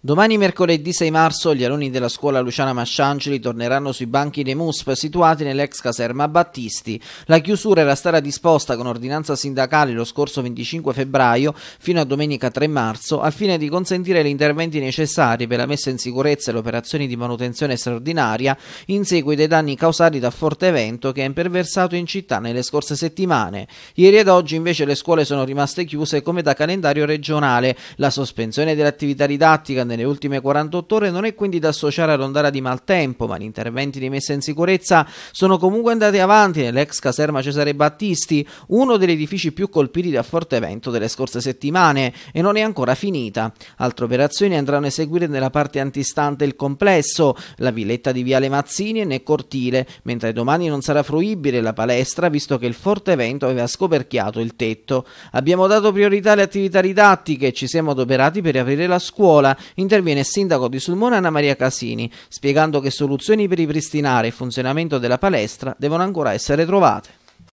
Domani mercoledì 6 marzo gli alunni della scuola Luciana Masciangeli torneranno sui banchi dei MUSP situati nell'ex caserma Battisti. La chiusura era stata disposta con ordinanza sindacale lo scorso 25 febbraio fino a domenica 3 marzo al fine di consentire gli interventi necessari per la messa in sicurezza e le operazioni di manutenzione straordinaria in seguito ai danni causati da forte vento che ha imperversato in città nelle scorse settimane. Ieri ed oggi invece le scuole sono rimaste chiuse come da calendario regionale. La sospensione dell'attività didattica nelle ultime 48 ore non è quindi da associare all'ondata di maltempo, ma gli interventi di messa in sicurezza sono comunque andati avanti nell'ex caserma Cesare Battisti, uno degli edifici più colpiti dal forte vento delle scorse settimane, e non è ancora finita. Altre operazioni andranno a eseguire nella parte antistante il complesso, la villetta di Viale Mazzini e nel cortile, mentre domani non sarà fruibile la palestra visto che il forte vento aveva scoperchiato il tetto. Abbiamo dato priorità alle attività didattiche e ci siamo adoperati per riaprire la scuola interviene il sindaco di Sulmona Anna Maria Casini, spiegando che soluzioni per ripristinare il funzionamento della palestra devono ancora essere trovate.